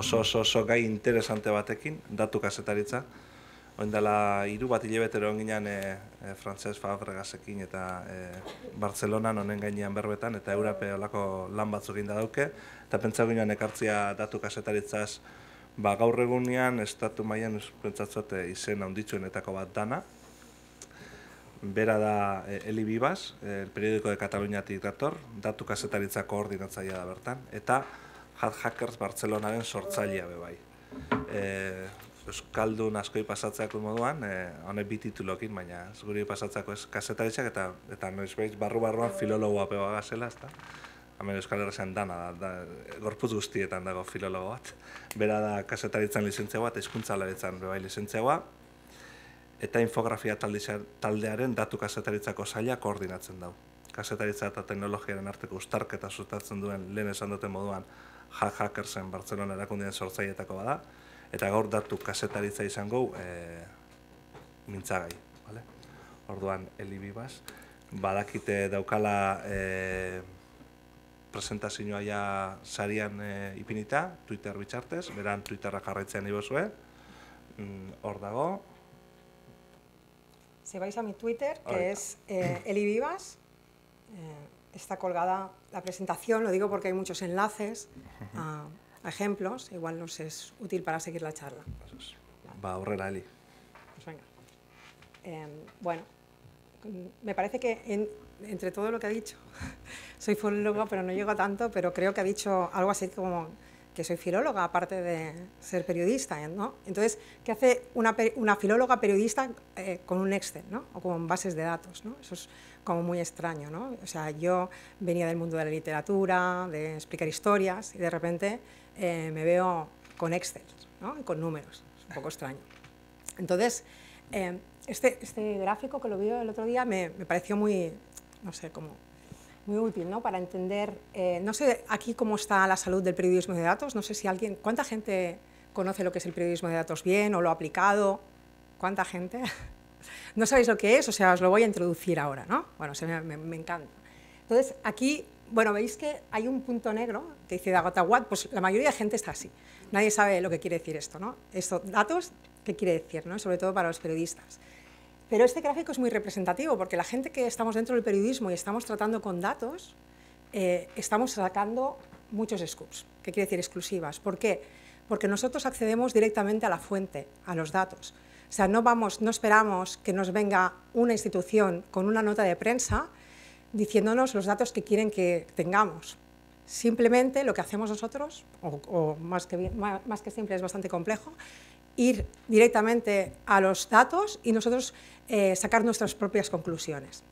oso oso oso gai interesante batekin, datu kasetaritza. Oin dela, iru bat hile betero onginan e, eh, e, eh, Favregasekin eta e, Bartzelonan honen gainean berbetan eta Europe olako lan batzuk inda dauke. Eta pentsa ginean ekartzia datu kasetaritzaz ba, gaur egunian, estatu maian pentsatzote izen onditzuen etako bat dana. Bera da e, Eli Bibas, e, periodiko de Kataluniatik dator, datu kasetaritzako koordinatzaia da bertan. Eta Hard Hackers Bartzelonaren sortzailea be bai. E, Euskaldun askoi pasatzeak moduan, e, honek bititulokin, baina ez guri pasatzeak ez kasetaritzak eta eta noiz barru-barruan filologoa beba gazela, ez da? Hemen Euskal Herrezen dana, da, gorpuz guztietan dago filologo bat. Bera da kasetaritzen lizentzea bat, eizkuntza alaretzen beba lizentzea bat, eta infografia taldearen datu kasetaritzako zaila koordinatzen dau. Kasetaritza eta teknologiaren arteko ustarketa sustatzen duen lehen esan duten moduan Hackersen Barcelona erakundean sortzaietako bada, eta gaur datu kasetaritza izango e, mintzagai. Vale? Orduan, Eli Bibas, badakite daukala e, presentazioa ja sarian eh, ipinita, Twitter bitxartez, beran Twitterrak jarraitzean nahi zuen. Mm, hor dago. Zeba vais mi Twitter, que es eh, Eli Bibas, está colgada la presentación, lo digo porque hay muchos enlaces a, ejemplos, igual nos es útil para seguir la charla. Va a ahorrar Ali. Pues venga. Em, bueno, me parece que entre todo lo que ha dicho, soy filóloga, pero no llego a tanto, pero creo que ha dicho algo así como que soy filóloga, aparte de ser periodista, ¿eh? ¿no? Entonces, ¿qué hace una, filóloga periodista eh, con un Excel, ¿no? O con bases de datos, ¿no? Eso como muy extraño, ¿no? O sea, yo venía del mundo de la literatura, de explicar historias, y de repente eh, me veo con Excel, ¿no? con números, es un poco extraño. Entonces, em, este, este, gráfico que lo vi el otro día me, me pareció muy, no sé, como muy útil ¿no? para entender, eh, no sé aquí cómo está la salud del periodismo de datos, no sé si alguien, ¿cuánta gente conoce lo que es el periodismo de datos bien o lo ha aplicado? ¿Cuánta gente? no sabéis lo que es, o sea, os lo voy a introducir ahora, ¿no? Bueno, se me, me, encanta. Entonces, aquí, bueno, veis que hay un punto negro que dice Dagotawat, pues la mayoría de gente está así. Nadie sabe lo que quiere decir esto, ¿no? Esto, datos, ¿qué quiere decir, Sobre todo para los periodistas. Pero este gráfico es muy representativo porque la gente que estamos dentro del periodismo y estamos tratando con datos, eh, estamos sacando muchos scoops, que quiere decir exclusivas. ¿Por qué? Porque nosotros accedemos directamente a la fuente, a los datos. O sea, no, vamos, no esperamos que nos venga una institución con una nota de prensa diciéndonos los datos que quieren que tengamos. Simplemente lo que hacemos nosotros, o, más, que, más, que simple, es bastante complejo, ir directamente a los datos y nosotros eh, sacar nuestras propias conclusiones.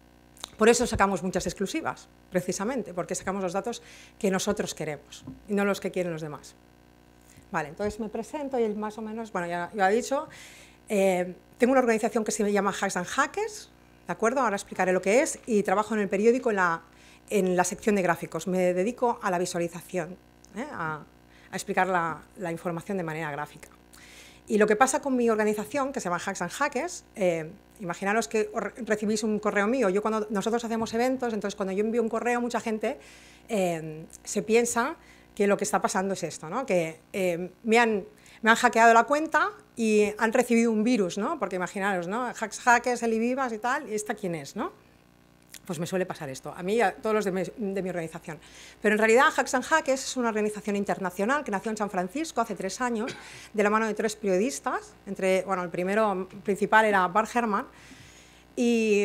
Por eso sacamos muchas exclusivas, precisamente, porque sacamos los datos que nosotros queremos y no los que quieren los demás. Vale, entonces me presento y el más o menos, bueno, ya, lo ha dicho, eh, tengo una organización que se llama Hacks and Hackers, ¿de acuerdo? Ahora explicaré lo que es, y trabajo en el periódico en la, en la sección de gráficos. Me dedico a la visualización, ¿eh? a, explicar la, información de manera gráfica. Y lo que pasa con mi organización, que se llama Hacks and Hackers, eh, imaginaros que recibís un correo mío. Yo cuando nosotros hacemos eventos, entonces cuando yo envío un correo, mucha gente eh, se piensa que lo que está pasando es esto, ¿no? que me han, me han hackeado la cuenta y han recibido un virus, ¿no? Porque imaginaros, ¿no? Hacks, hackers, elivivas y tal, ¿y esta quién es, no? Pues me suele pasar esto, a mí y a todos los de mi, organización. Pero en realidad Hacks and Hackers es una organización internacional que nació en San Francisco hace tres años, de la mano de tres periodistas, entre, bueno, el primero principal era Bart Herman, y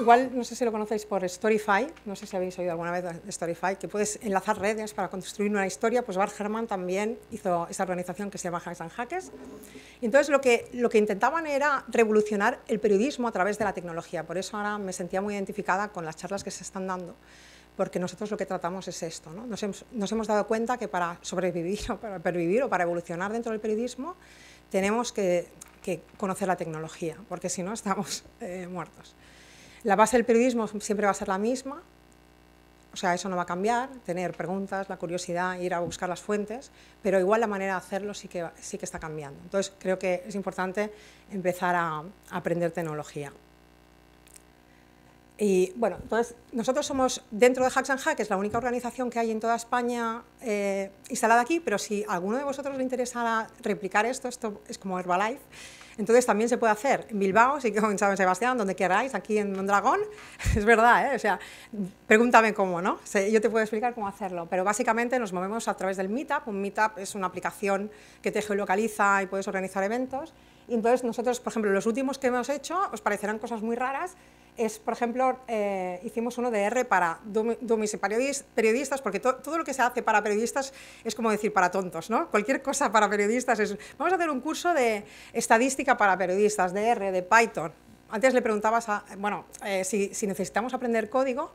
igual, no sé si lo conocéis por Storyfy, no sé si habéis oído alguna vez de Storyfy, que puedes enlazar redes para construir una historia, pues Bart Herman también hizo esa organización que se llama Hacks and Hackers. entonces lo que, lo que intentaban era revolucionar el periodismo a través de la tecnología, por eso ahora me sentía muy identificada con las charlas que se están dando, porque nosotros lo que tratamos es esto, ¿no? nos, hemos, dado cuenta que para sobrevivir o para pervivir o para evolucionar dentro del periodismo tenemos que, que conocer la tecnología, porque si no estamos eh, muertos. La base del periodismo siempre va a ser la misma, o sea, eso no va a cambiar, tener preguntas, la curiosidad, ir a buscar las fuentes, pero igual la manera de hacerlo sí que, sí que está cambiando. Entonces, creo que es importante empezar a, aprender tecnología. Y bueno, entonces nosotros somos dentro de Hacks and Hack, que es la única organización que hay en toda España eh, instalada aquí, pero si a alguno de vosotros le interesa replicar esto, esto es como Herbalife, entonces también se puede hacer en Bilbao, sí, en San Sebastián, donde queráis, aquí en Mondragón, es verdad, ¿eh? o sea, pregúntame cómo, ¿no? Yo te puedo explicar cómo hacerlo, pero básicamente nos movemos a través del Meetup, un Meetup es una aplicación que te geolocaliza y puedes organizar eventos, y entonces nosotros, por ejemplo, los últimos que hemos hecho os parecerán cosas muy raras, es, por ejemplo, eh, hicimos uno de R para dummies y periodistas, porque todo lo que se hace para periodistas es como decir para tontos, ¿no? Cualquier cosa para periodistas es, vamos a hacer un curso de estadística para periodistas, de R, de Python. Antes le preguntabas, a, bueno, eh, si, necesitamos aprender código,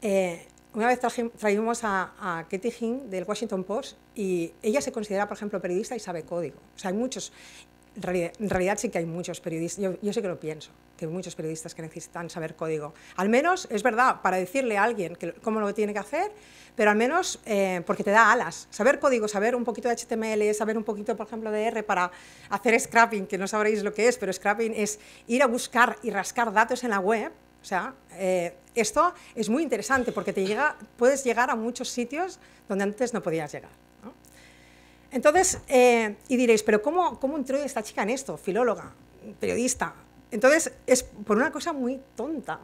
eh, una vez trajimos a, a Katie Hing del Washington Post y ella se considera, por ejemplo, periodista y sabe código. O sea, hay muchos en realidad, sí que hay muchos periodistas, yo, sé que lo pienso, que hay muchos periodistas que necesitan saber código. Al menos, es verdad, para decirle a alguien cómo lo tiene que hacer, pero al menos eh, porque te da alas. Saber código, saber un poquito de HTML, saber un poquito, por ejemplo, de R para hacer scrapping, que no sabréis lo que es, pero scrapping es ir a buscar y rascar datos en la web. O sea, eh, esto es muy interesante porque te llega, puedes llegar a muchos sitios donde antes no podías llegar. Entonces, eh, y diréis, pero ¿cómo, cómo entró esta chica en esto? Filóloga, periodista. Entonces, es por una cosa muy tonta.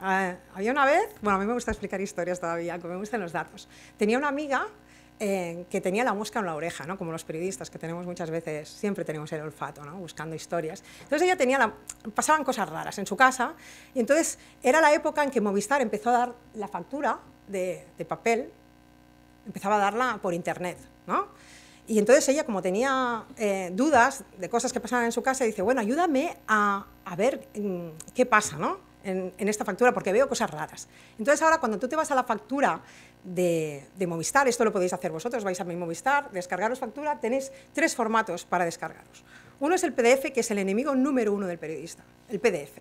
Eh, había una vez, bueno, a mí me gusta explicar historias todavía, como me gustan los datos. Tenía una amiga eh, que tenía la mosca en la oreja, ¿no? como los periodistas que tenemos muchas veces, siempre tenemos el olfato, ¿no? buscando historias. Entonces ella tenía la, pasaban cosas raras en su casa y entonces era la época en que Movistar empezó a dar la factura de, de papel, empezaba a darla por internet. ¿no? Y entonces ella, como tenía eh, dudas de cosas que pasaban en su casa, dice, bueno, ayúdame a, ver mm, qué pasa ¿no? en, esta factura, porque veo cosas raras. Entonces ahora cuando tú te vas a la factura de, Movistar, esto lo podéis hacer vosotros, vais a Movistar, descargaros factura, tenéis tres formatos para descargaros. Uno es el PDF, que es el enemigo número uno del periodista, el PDF.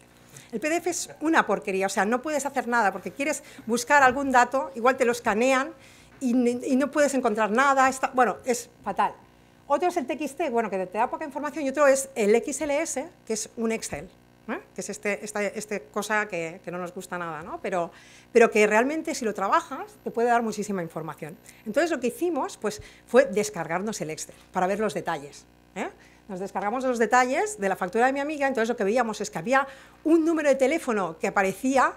El PDF es una porquería, o sea, no puedes hacer nada porque quieres buscar algún dato, igual te lo escanean y, no puedes encontrar nada, bueno, es fatal. Otro es el TXT, bueno, que te da poca información, y otro es el XLS, que es un Excel, ¿eh? que es este, esta este cosa que, que, no nos gusta nada, ¿no? pero, pero que realmente si lo trabajas te puede dar muchísima información. Entonces lo que hicimos pues, fue descargarnos el Excel para ver los detalles. ¿eh? nos descargamos los detalles de la factura de mi amiga, entonces lo que veíamos es que había un número de teléfono que aparecía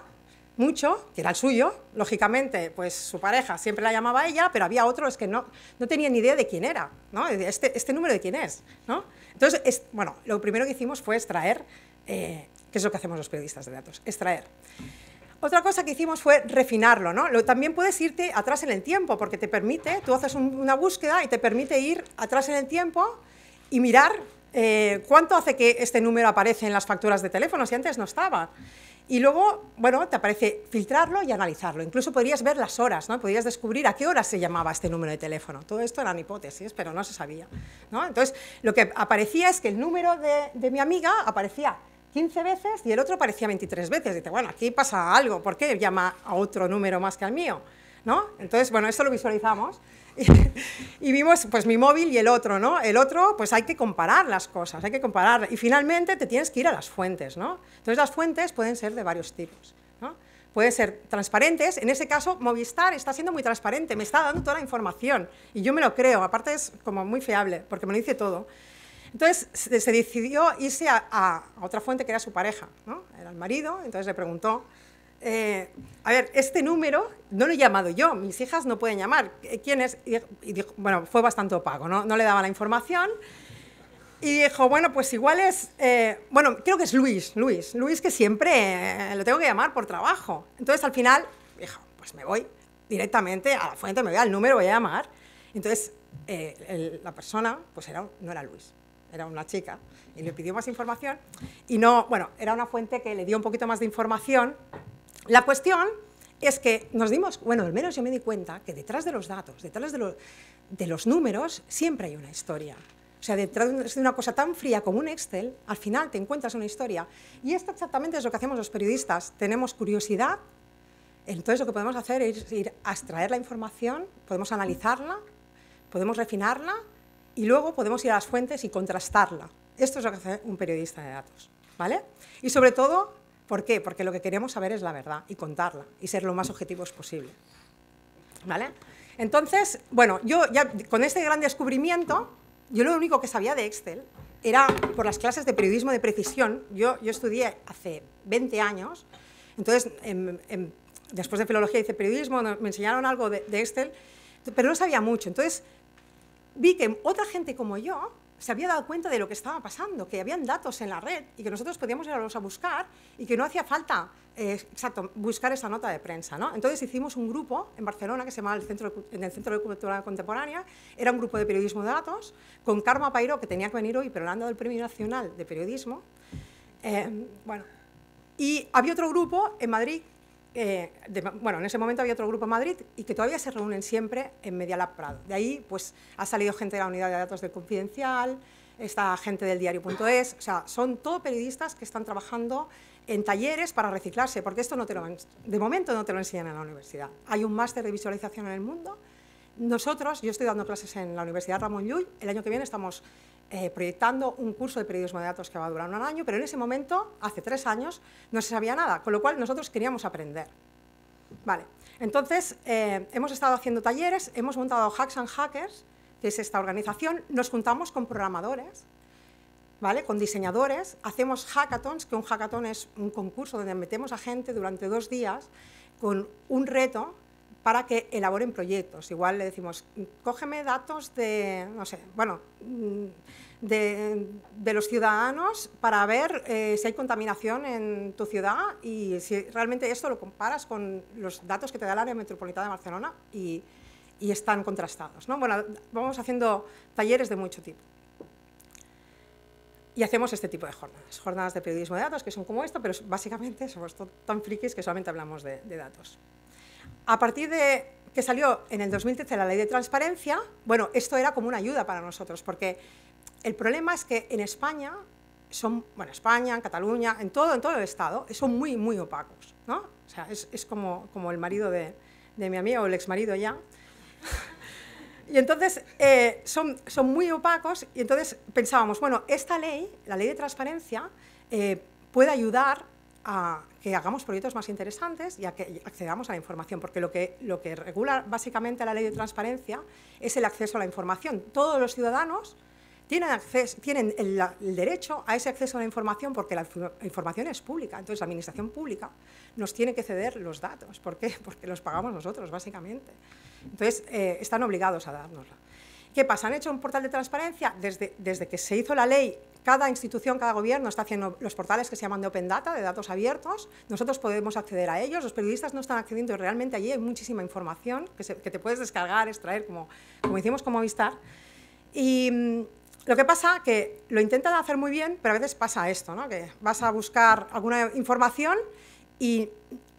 mucho, que era el suyo, lógicamente, pues su pareja siempre la llamaba a ella, pero había otros que no, no tenían ni idea de quién era, ¿no? Este, este número de quién es, ¿no? Entonces, bueno, lo primero que hicimos fue extraer, eh, qué es lo que hacemos los periodistas de datos, extraer. Otra cosa que hicimos fue refinarlo, ¿no? Lo, también puedes irte atrás en el tiempo, porque te permite, tú haces una búsqueda y te permite ir atrás en el tiempo y mirar eh, cuánto hace que este número aparece en las facturas de teléfono, si antes no estaba. Y luego, bueno, te aparece filtrarlo y analizarlo. Incluso podrías ver las horas, ¿no? Podrías descubrir a qué hora se llamaba este número de teléfono. Todo esto eran hipótesis, pero no se sabía, ¿no? Entonces, lo que aparecía es que el número de, mi amiga aparecía 15 veces y el otro aparecía 23 veces. Dice, bueno, aquí pasa algo, ¿por qué llama a otro número más que al mío? ¿No? Entonces, bueno, eso lo visualizamos y vimos pues mi móvil y el otro, ¿no? El otro, pues hay que comparar las cosas, hay que comparar. Y finalmente te tienes que ir a las fuentes, ¿no? Entonces las fuentes pueden ser de varios tipos, ¿no? Pueden ser transparentes, en ese caso Movistar está siendo muy transparente, me está dando toda la información y yo me lo creo, aparte es como muy fiable porque me lo dice todo. Entonces se decidió irse a, a otra fuente que era su pareja, ¿no? Era el marido, entonces le preguntó eh, a ver, este número no lo he llamado yo, mis hijas no pueden llamar. Eh, ¿Quién es? Y dijo, bueno, fue bastante opaco, ¿no? le daba la información. Y dijo, bueno, pues igual es, eh, bueno, creo que es Luis, Luis, Luis que siempre lo tengo que llamar por trabajo. Entonces al final, dijo, pues me voy directamente a la fuente, me voy al número, voy a llamar. Entonces la persona, pues era, no era Luis, era una chica, y le pidió más información. Y no, bueno, era una fuente que le dio un poquito más de información la cuestión es que nos dimos, bueno, al menos yo me di cuenta que detrás de los datos, detrás de, de los números, siempre hay una historia. O sea, detrás de una cosa tan fría como un Excel, al final te encuentras una historia. Y esto exactamente es lo que hacemos los periodistas. Tenemos curiosidad, entonces lo que podemos hacer es ir a extraer la información, podemos analizarla, podemos refinarla y luego podemos ir a las fuentes y contrastarla. Esto es lo que hace un periodista de datos. ¿vale? Y sobre todo, ¿Por qué? Porque lo que queremos saber es la verdad y contarla y ser lo más objetivos posible. ¿Vale? Entonces, bueno, yo ya con este gran descubrimiento, yo lo único que sabía de Excel era por las clases de periodismo de precisión. Yo, yo estudié hace 20 años, entonces después de filología hice periodismo, me enseñaron algo de Excel, pero no sabía mucho. Entonces vi que otra gente como yo se había dado cuenta de lo que estaba pasando, que habían datos en la red y que nosotros podíamos ir a buscar y que no hacía falta, eh, buscar esa nota de prensa. Entonces hicimos un grupo en Barcelona que se llamaba el Centro de, en el Centro de Cultura Contemporánea, era un grupo de periodismo de datos, con Karma Pairo, que tenía que venir hoy, pero le han el Premio Nacional de Periodismo. Eh, bueno, y había otro grupo en Madrid eh, bueno, en ese momento había otro grupo en Madrid y que todavía se reúnen siempre en Media Lab Prado. De ahí pues ha salido gente de la unidad de datos del Confidencial, está gente del diario.es, o sea, son todo periodistas que están trabajando en talleres para reciclarse, porque esto no te lo, de momento no te lo enseñan en la universidad. Hay un máster de visualización en el mundo. Nosotros, yo estoy dando clases en la Universidad Ramón Llull, el año que viene estamos eh, proyectando un curso de periodismo de datos que va a durar un año, pero en ese momento, hace tres años, no se sabía nada, con lo cual nosotros queríamos aprender. Vale, entonces eh, hemos estado haciendo talleres, hemos montado Hacks and Hackers, que es esta organización, nos juntamos con programadores, ¿vale? con diseñadores, hacemos hackathons, que un hackathon es un concurso donde metemos a gente durante dos días con un reto para que elaboren proyectos. Igual le decimos, cógeme datos de, no sé, bueno, mm, de, los ciudadanos para ver eh, si hay contaminación en tu ciudad y si realmente esto lo comparas con los datos que te da el área metropolitana de Barcelona y, están contrastados. ¿no? Bueno, vamos haciendo talleres de mucho tipo. Y hacemos este tipo de jornadas, jornadas de periodismo de datos, que son como esto pero básicamente somos tan frikis que solamente hablamos de datos a partir de que salió en el 2013 la ley de transparencia, bueno, esto era como una ayuda para nosotros, porque el problema es que en España, son, bueno, España, en Cataluña, en todo, en todo el Estado, son muy, muy opacos, ¿no? O sea, es, como, como el marido de, mi amigo, el exmarido ya. y entonces eh, son, son muy opacos y entonces pensábamos, bueno, esta ley, la ley de transparencia, eh, puede ayudar a que hagamos proyectos más interesantes y que accedamos a la información, porque lo que, lo que regula básicamente la ley de transparencia es el acceso a la información. Todos los ciudadanos tienen, tienen el, derecho a ese acceso a la información porque la información es pública, entonces la administración pública nos tiene que ceder los datos. ¿Por qué? Porque los pagamos nosotros, básicamente. Entonces, eh, están obligados a dárnosla. ¿Qué pasa? Han hecho un portal de transparencia desde, desde que se hizo la ley cada institución, cada gobierno está haciendo los portales que se llaman de Open Data, de datos abiertos. Nosotros podemos acceder a ellos, los periodistas no están accediendo y realmente allí hay muchísima información que, te puedes descargar, extraer, como, como hicimos como Movistar. Y mm, lo que pasa que lo intentan hacer muy bien, pero a veces pasa esto, ¿no? que vas a buscar alguna información y,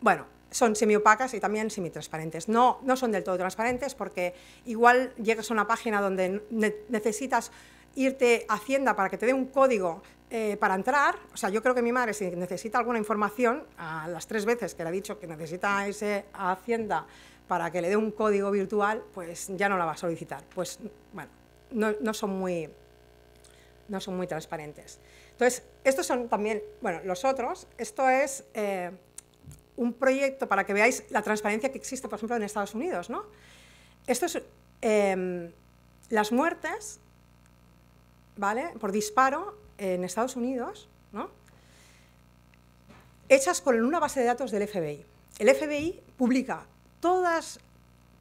bueno, son semiopacas y también semitransparentes. No, no son del todo transparentes porque igual llegas a una página donde necesitas irte a Hacienda para que te dé un código eh, para entrar. O sea, yo creo que mi madre, si necesita alguna información, a las tres veces que le ha dicho que necesita ese a Hacienda para que le dé un código virtual, pues ya no la va a solicitar. Pues, bueno, no, son muy no son muy transparentes. Entonces, estos son también, bueno, los otros, esto es eh, un proyecto para que veáis la transparencia que existe, por ejemplo, en Estados Unidos. ¿no? Esto es, em, las muertes ¿vale? por disparo en Estados Unidos, ¿no? hechas con una base de datos del FBI. El FBI publica todas,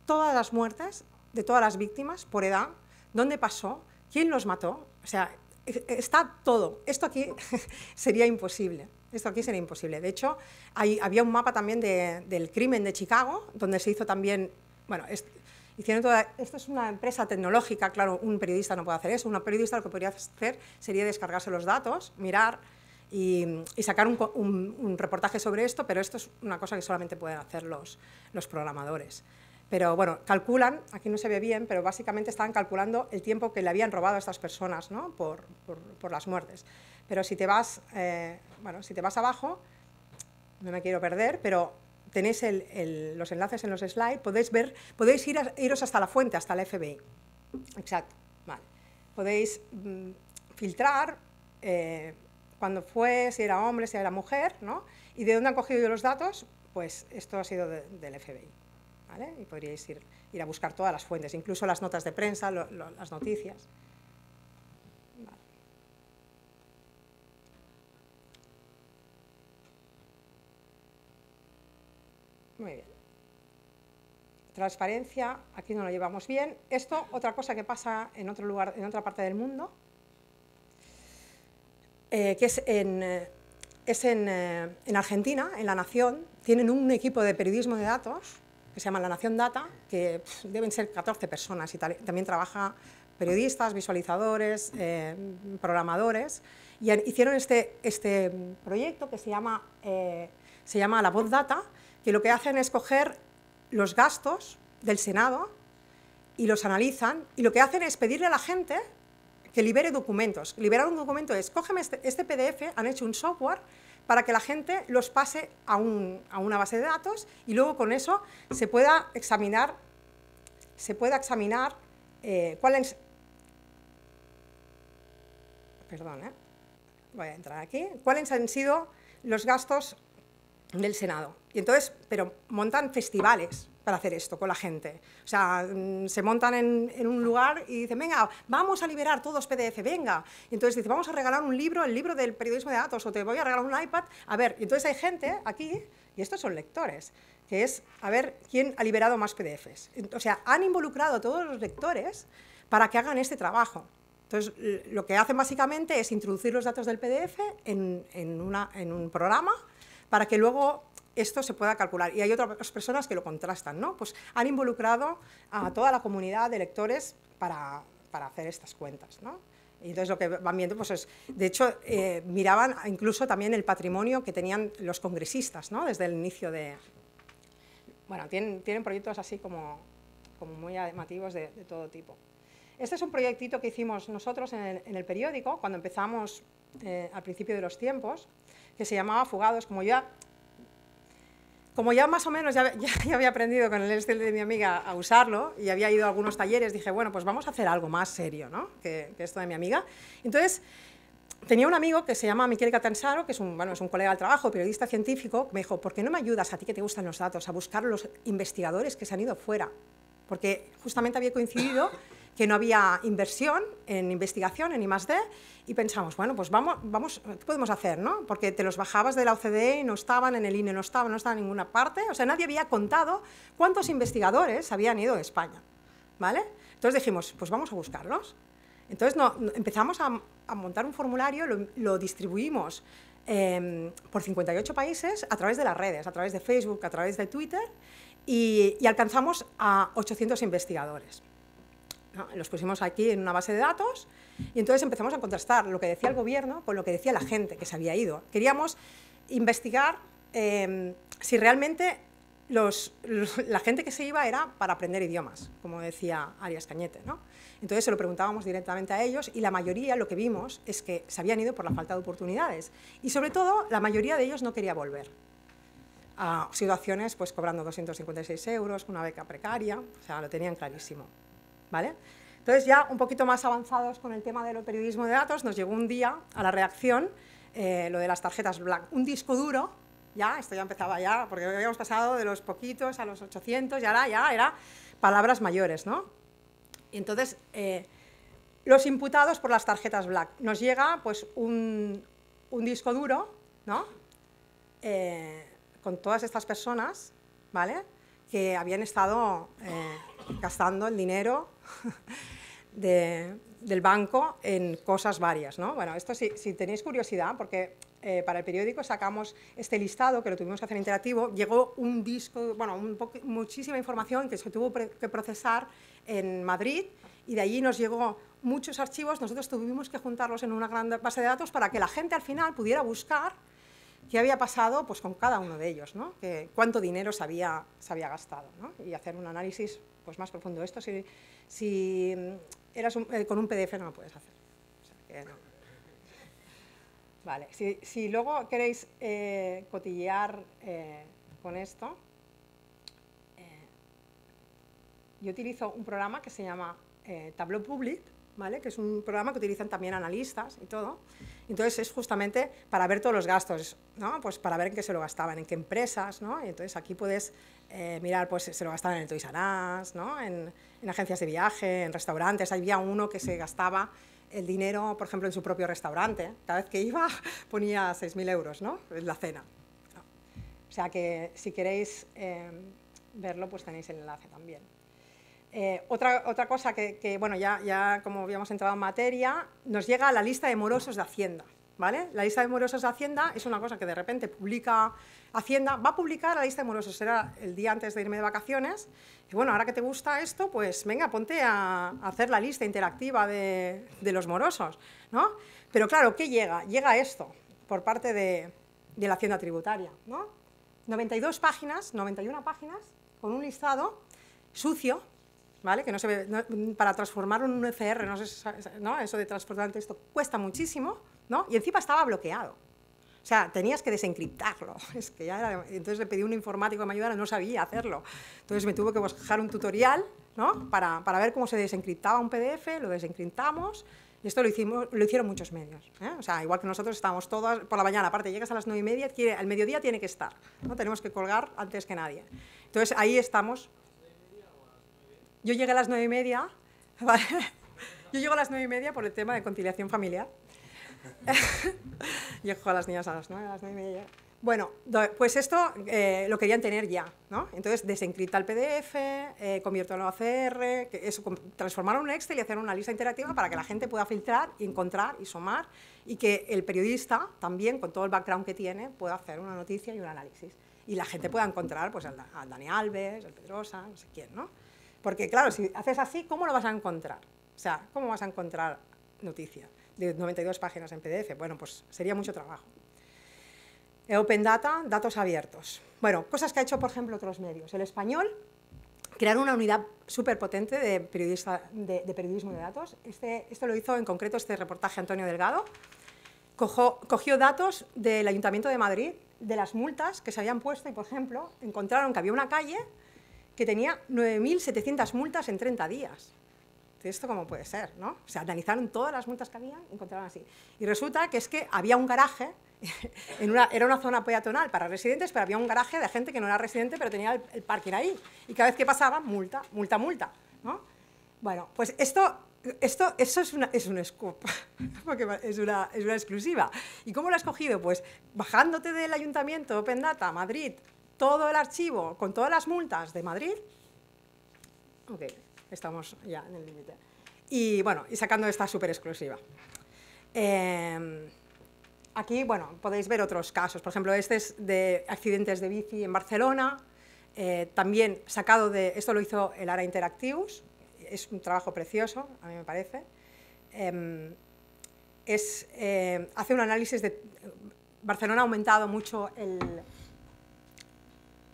todas las muertes de todas las víctimas por edad, dónde pasó, quién los mató, o sea, e, e, está todo. Esto aquí sería imposible esto aquí sería imposible. De hecho, había un mapa también del crimen de Chicago, donde se hizo también, bueno, es, hicieron toda, esto es una empresa tecnológica, claro, un periodista no puede hacer eso, un periodista lo que podría hacer sería descargarse los datos, mirar y, sacar un, reportaje sobre esto, pero esto es una cosa que solamente pueden hacer los, los programadores. Pero bueno, calculan, aquí no se ve bien, pero básicamente estaban calculando el tiempo que le habían robado a estas personas ¿no? por, por, las muertes. Pero si te vas, eh, bueno, si te vas abajo, no me quiero perder, pero tenéis los enlaces en los slides, podéis ver, podéis ir a, iros hasta la fuente, hasta la FBI. Exacto, Podéis mm, filtrar eh, cuando fue, si era hombre, si era mujer, ¿no? Y de dónde han cogido los datos, pues esto ha sido del FBI, Y podríais ir, a buscar todas las fuentes, incluso las notas de prensa, las noticias. Muy Transparencia, aquí no lo llevamos bien. Esto, otra cosa que pasa en otro lugar, en otra parte del mundo, eh, que es eh, eh, en, Argentina, en La Nación, tienen un equipo de periodismo de datos que se llama La Nación Data, que deben ser 14 personas y también trabaja periodistas, visualizadores, programadores, y hicieron este, este, proyecto que se llama, se llama La Voz Data, que lo que hacen es coger los gastos del Senado y los analizan y lo que hacen es pedirle a la gente que libere documentos. Liberar un documento es, cógeme este, este PDF, han hecho un software para que la gente los pase a, una base de datos y luego con eso se pueda examinar, se pueda examinar eh, eh, voy a entrar aquí. ¿Cuáles han sido los gastos del Senado. Y entonces, pero montan festivales para hacer esto con la gente. O sea, mm, se montan en, un lugar y dicen, venga, vamos a liberar todos PDF, venga. Y entonces dice, vamos a regalar un libro, el libro del periodismo de datos, o te voy a regalar un iPad. A ver, y entonces hay gente aquí, y estos son lectores, que es, a ver, ¿quién ha liberado más PDFs? O sea, han involucrado a todos los lectores para que hagan este trabajo. Entonces, lo que hacen básicamente es introducir los datos del PDF en, en, una, en un programa para que luego esto se pueda calcular. Y hay otras personas que lo contrastan, ¿no? Pues han involucrado a toda la comunidad de lectores para, hacer estas cuentas, ¿no? Y entonces lo que van viendo, pues es, de hecho, eh, miraban incluso también el patrimonio que tenían los congresistas, ¿no? Desde el inicio de... Bueno, tienen, proyectos así como, como muy llamativos de, todo tipo. Este es un proyectito que hicimos nosotros en el, periódico, cuando empezamos eh, al principio de los tiempos, que se llamaba Fugados, como ya, como ya más o menos ya, había aprendido con el estilo de mi amiga a usarlo y había ido a algunos talleres, dije, bueno, pues vamos a hacer algo más serio ¿no? que, esto de mi amiga. Entonces, tenía un amigo que se llama Miquel Catanzaro, que es un, bueno, es un colega del trabajo, periodista científico, me dijo, ¿por qué no me ayudas a ti que te gustan los datos a buscar los investigadores que se han ido fuera? Porque justamente había coincidido que no había inversión en investigación, en I+.D., y pensamos, bueno, pues vamos, vamos, ¿qué podemos hacer? No? Porque te los bajabas de la OCDE y no estaban, en el INE no estaban, no estaban en ninguna parte, o sea, nadie había contado cuántos investigadores habían ido de España, ¿vale? Entonces dijimos, pues vamos a buscarlos. Entonces no, empezamos a, montar un formulario, lo, distribuimos em, por 58 países a través de las redes, a través de Facebook, a través de Twitter, y, y alcanzamos a 800 investigadores. Ah, los pusimos aquí en una base de datos y entonces empezamos a contrastar lo que decía el gobierno con lo que decía la gente que se había ido. Queríamos investigar em, si realmente la gente que se iba era para aprender idiomas, como decía Arias Cañete. ¿no? Entonces se lo preguntábamos directamente a ellos y la mayoría lo que vimos es que se habían ido por la falta de oportunidades y sobre todo la mayoría de ellos no quería volver a situaciones pues cobrando 256 euros, una beca precaria, o sea, lo tenían clarísimo. ¿vale? Entonces ya un poquito más avanzados con el tema del periodismo de datos, nos llegó un día a la reacción eh, lo de las tarjetas black, un disco duro, ya, esto ya empezaba ya, porque habíamos pasado de los poquitos a los 800, y ahora ya era palabras mayores, ¿no? Y entonces, eh, los imputados por las tarjetas black, nos llega pues un, un disco duro, ¿no? Eh, con todas estas personas, ¿vale? Que habían estado gastando el dinero del banco en cosas varias. ¿no? Bueno, esto si, si tenéis curiosidad, porque eh, para el periódico sacamos este listado, que lo tuvimos que hacer interactivo, llegó un disco, bueno, muchísima información que se tuvo que procesar en Madrid y de allí nos llegó muchos archivos, nosotros tuvimos que juntarlos en una gran base de datos para que la gente al final pudiera buscar qué había pasado pues, con cada uno de ellos, cuánto dinero se había, había gastado y hacer un análisis pues más profundo. Esto si, mm, eras eh, con un PDF no lo puedes hacer. Vale, si, luego queréis eh, cotillear eh, con esto, yo utilizo un programa que se llama Tableau Public, ¿vale? que es un programa que utilizan también analistas y todo. Entonces es justamente para ver todos los gastos, ¿no? pues para ver en qué se lo gastaban, en qué empresas, ¿no? entonces aquí puedes eh, mirar, pues se lo gastaban en el Toys R ¿no? en, agencias de viaje, en restaurantes. Había uno que se gastaba el dinero, por ejemplo, en su propio restaurante. Cada vez que iba ponía 6.000 euros ¿no? en la cena. O sea que si queréis em, verlo, pues tenéis el enlace también. Eh, otra, otra cosa que, bueno, ya, ya como habíamos entrado en materia, nos llega a la lista de morosos de Hacienda. La lista de morosos de Hacienda es una cosa que de repente publica Hacienda, va a publicar la lista de morosos, será el día antes de irme de vacaciones, y bueno, ahora que te gusta esto, pues venga, ponte a, hacer la lista interactiva de, los morosos, ¿no? Pero claro, ¿qué llega? Llega esto, por parte de, la Hacienda Tributaria, ¿no? 92 páginas, 91 páginas, con un listado sucio, ¿Vale? Que no se para transformar un ECR, no, eso de transportar esto cuesta muchísimo, ¿no? Y encima estaba bloqueado. O sea, tenías que desencriptarlo. que entonces le pedí a un informático que me ayudara, no sabía hacerlo. Entonces me tuvo que buscar un tutorial para, ver cómo se desencriptaba un PDF, lo desencriptamos y esto lo, hicimos, lo hicieron muchos medios. ¿eh? O sea, igual que nosotros estamos todas por la mañana, aparte llegas a las 9 y media, al mediodía tiene que estar. ¿no? Tenemos que colgar antes que nadie. Entonces ahí estamos. Yo llegué a las 9 y media. Yo llego a las 9 y media por el tema de conciliación familiar. yo cojo a las niñas a las nueve a las nueve y Bueno, pues esto eh, lo querían tener ya, ¿no? Entonces desencripta el PDF, eh, en a OCR, eso, transformar un Excel y hacer una lista interactiva para que la gente pueda filtrar, encontrar y sumar y que el periodista también, con todo el background que tiene, pueda hacer una noticia y un análisis. Y la gente pueda encontrar pues, al, al Dani Alves, al Pedrosa, no sé quién, ¿no? Porque claro, si haces así, ¿cómo lo vas a encontrar? O sea, ¿cómo vas a encontrar noticias? de 92 páginas en PDF. Bueno, pues sería mucho trabajo. Open Data, datos abiertos. Bueno, cosas que ha hecho, por ejemplo, otros medios. El español, crear una unidad súper potente de, de, periodismo de datos. Este, esto lo hizo en concreto este reportaje Antonio Delgado. cogió datos del Ayuntamiento de Madrid, de las multas que se habían puesto y, por ejemplo, encontraron que había una calle que tenía 9.700 multas en 30 días. ¿esto cómo puede ser? ¿no? O sea, analizaron todas las multas que había, encontraron así. Y resulta que es que había un garaje, en una, era una zona peatonal para residentes, pero había un garaje de gente que no era residente, pero tenía el, parking ahí. Y cada vez que pasaba, multa, multa, multa. ¿no? Bueno, pues esto esto, eso es, es un scoop, porque es una, exclusiva. ¿Y cómo lo has cogido? Pues bajándote del ayuntamiento Open Data Madrid todo el archivo con todas las multas de Madrid. Okay estamos ya en el límite. Y bueno, y sacando esta súper exclusiva. Em, aquí, bueno, podéis ver otros casos. Por ejemplo, este es de accidentes de bici en Barcelona. Eh, también sacado de, esto lo hizo el ARA Interactivus, es un trabajo precioso, a mí me parece. Em, es, eh, hace un análisis de... Barcelona ha aumentado mucho el,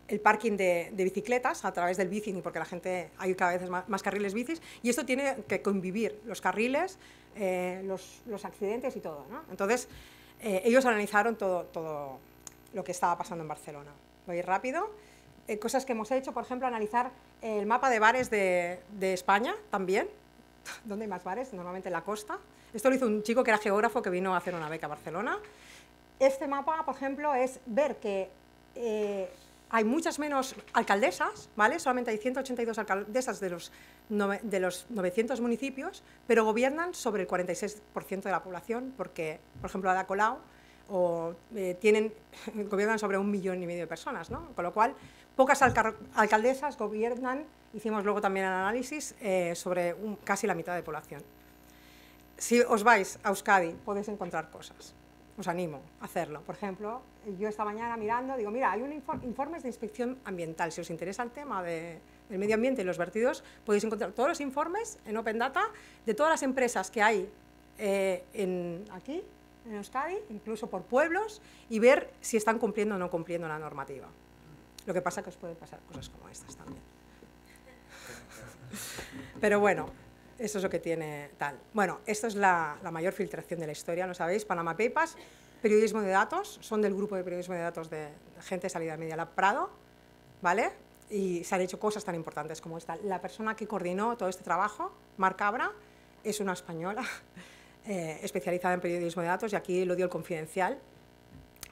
el parking de, bicicletas a través del bici, porque la gente, hay cada vez más, carriles bicis, y esto tiene que convivir, los carriles, eh, los, los, accidentes y todo. ¿no? Entonces, eh, ellos analizaron todo, todo lo que estaba pasando en Barcelona. Voy rápido. Eh, cosas que hemos hecho, por ejemplo, analizar el mapa de bares de, de España también. ¿Dónde hay más bares? Normalmente en la costa. Esto lo hizo un chico que era geógrafo que vino a hacer una beca a Barcelona. Este mapa, por ejemplo, es ver que hay muchas menos alcaldesas, ¿vale? Solamente hay 182 alcaldesas de los, de los 900 municipios, pero gobiernan sobre el 46% de la población, porque, por ejemplo, Ada Colau o, eh, tienen, gobiernan sobre un millón y medio de personas, ¿no? Con lo cual, pocas alcaldesas gobiernan, hicimos luego también el análisis, eh, sobre casi la mitad de población. Si os vais a Euskadi, podéis encontrar cosas os animo a hacerlo. Por ejemplo, yo esta mañana mirando, digo, mira, hay un informes de inspección ambiental. Si os interesa el tema del medio ambiente y los vertidos, podéis encontrar todos los informes en Open Data de todas las empresas que hay eh, en, aquí, en Euskadi, incluso por pueblos, y ver si están cumpliendo o no cumpliendo la normativa. Lo que pasa es que os pueden pasar cosas como estas también. Pero bueno, eso es lo que tiene tal. Bueno, esto es la, mayor filtración de la historia, ¿lo sabéis? Panama Papers, periodismo de datos, son del grupo de periodismo de datos de, gente de salida media Lab Prado, ¿vale? Y se han hecho cosas tan importantes como esta. La persona que coordinó todo este trabajo, Marc Abra, es una española eh, especializada en periodismo de datos y aquí lo dio el confidencial,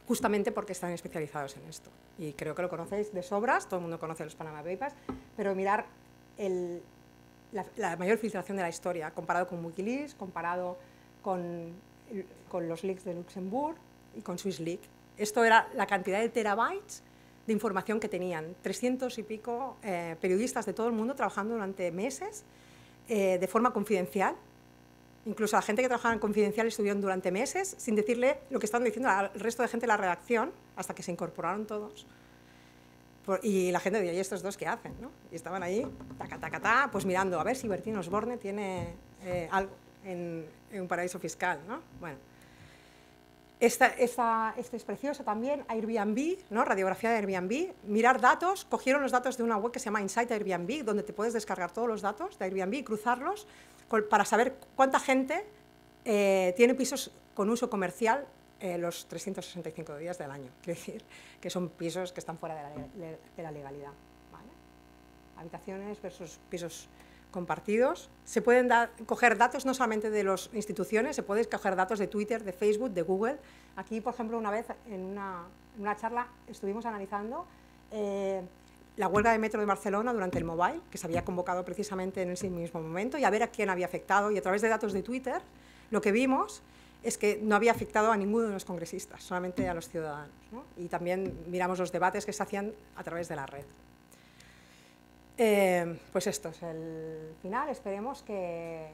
justamente porque están especializados en esto. Y creo que lo conocéis de sobras, todo el mundo conoce los Panama Papers, pero mirar el, la, mayor filtración de la historia, comparado con Wikileaks, comparado con, los leaks de Luxemburgo y con Swiss SwissLeak. Esto era la cantidad de terabytes de información que tenían. 300 y pico eh, periodistas de todo el mundo trabajando durante meses eh, de forma confidencial. Incluso la gente que trabajaba en confidencial estuvieron durante meses sin decirle lo que estaban diciendo al resto de gente de la redacción hasta que se incorporaron todos y la gente decía, ¿y estos dos qué hacen? ¿no? Y estaban ahí, pues mirando a ver si Bertino Osborne tiene eh, algo en, un paraíso fiscal. ¿no? Bueno, esta, esta, este es precioso también, Airbnb, ¿no? radiografía de Airbnb, mirar datos, cogieron los datos de una web que se llama Insight Airbnb, donde te puedes descargar todos los datos de Airbnb y cruzarlos para saber cuánta gente eh, tiene pisos con uso comercial eh, los 365 días del año, decir, que son pisos que están fuera de la, legalidad. Habitaciones versus pisos compartidos. Se pueden coger datos no solamente de las instituciones, se pueden coger datos de Twitter, de Facebook, de Google. Aquí, por ejemplo, una vez en una, charla estuvimos analizando eh, la huelga de metro de Barcelona durante el mobile, que se había convocado precisamente en ese mismo momento, y a ver a quién había afectado. Y a través de datos de Twitter, lo que vimos es que no había afectado a ninguno de los congresistas, solamente a los ciudadanos. Y también miramos los debates que se hacían a través de la red. Eh, pues esto es el final. Esperemos que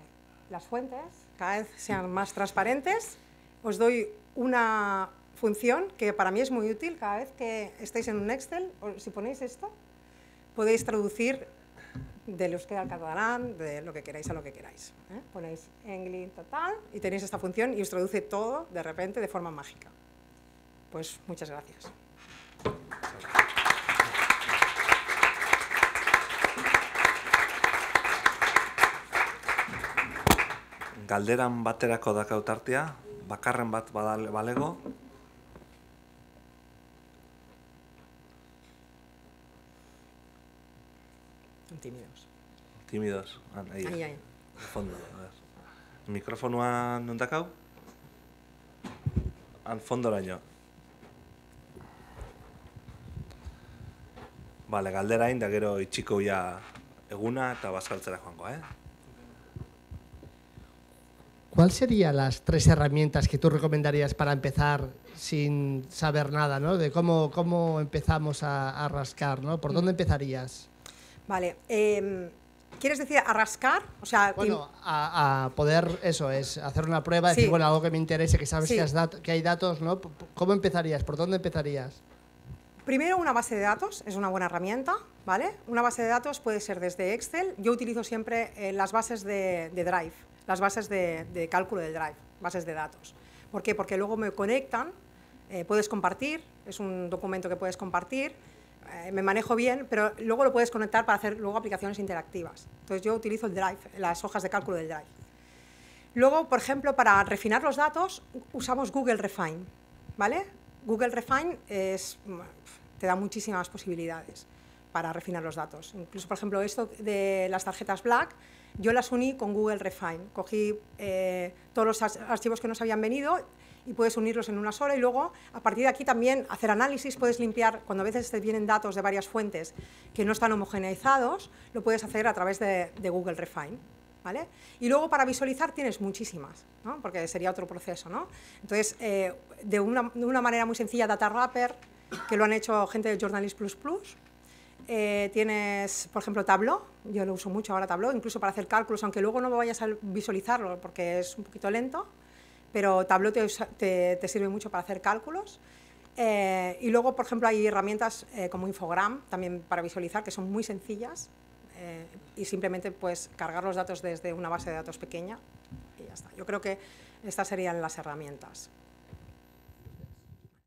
las fuentes cada vez sean más transparentes. Os doy una función que para mí es muy útil. Cada vez que estáis en un Excel, si ponéis esto, podéis traducir del euskera al catalán, de lo que queráis a lo que queráis. ¿eh? Ponéis Englin total y tenéis esta función y os traduce todo de repente de forma mágica. Pues muchas gracias. Galderan baterako dakautartea, bakarren bat badale, balego, tímido tímidos. Ahí, ahí, fondo, a ver. micrófono han ondakau. Al fondo año vale galdera indaguero da chico ya ya eguna Juanjo, eh? ¿Cuál serían las tres herramientas que tú recomendarías para empezar sin saber nada, ¿no? De cómo, cómo empezamos a, a rascar, ¿no? ¿Por dónde mm. empezarías? Vale, eh, ¿Quieres decir a rascar? O sea, bueno, a, poder, eso es, hacer una prueba, decir, bueno, algo que me interese, que sabes que, hay datos, ¿no? ¿Cómo empezarías? ¿Por dónde empezarías? Primero una base de datos, es una buena herramienta, ¿vale? Una base de datos puede ser desde Excel, yo utilizo siempre eh, las bases de, Drive, las bases de, cálculo del Drive, bases de datos. ¿Por qué? Porque luego me conectan, eh, puedes compartir, es un documento que puedes compartir, eh, me manejo bien, pero luego lo puedes conectar para hacer luego aplicaciones interactivas. Entonces yo utilizo el Drive, las hojas de cálculo del Drive. Luego, por ejemplo, para refinar los datos usamos Google Refine, ¿vale? Google Refine te da muchísimas posibilidades para refinar los datos. Incluso, por ejemplo, esto de las tarjetas Black, yo las uní con Google Refine. Cogí eh, todos los archivos que nos habían venido y puedes unirlos en una sola y luego a partir de aquí también hacer análisis, puedes limpiar, cuando a veces te vienen datos de varias fuentes que no están homogeneizados, lo puedes hacer a través de, Google Refine. ¿Vale? Y luego para visualizar tienes muchísimas, porque sería otro proceso. ¿no? Entonces, eh, de, una, manera muy sencilla, Data Wrapper, que lo han hecho gente de Journalist Plus Plus, eh, tienes, por ejemplo, Tableau, yo lo uso mucho ahora Tableau, incluso para hacer cálculos, aunque luego no vayas a visualizarlo porque es un poquito lento, pero Tableau te, sirve mucho para hacer cálculos. Eh, y luego, por ejemplo, hay herramientas eh, como Infogram, también para visualizar, que son muy sencillas y simplemente puedes cargar los datos desde una base de datos pequeña y ya está. Yo creo que estas serían las herramientas.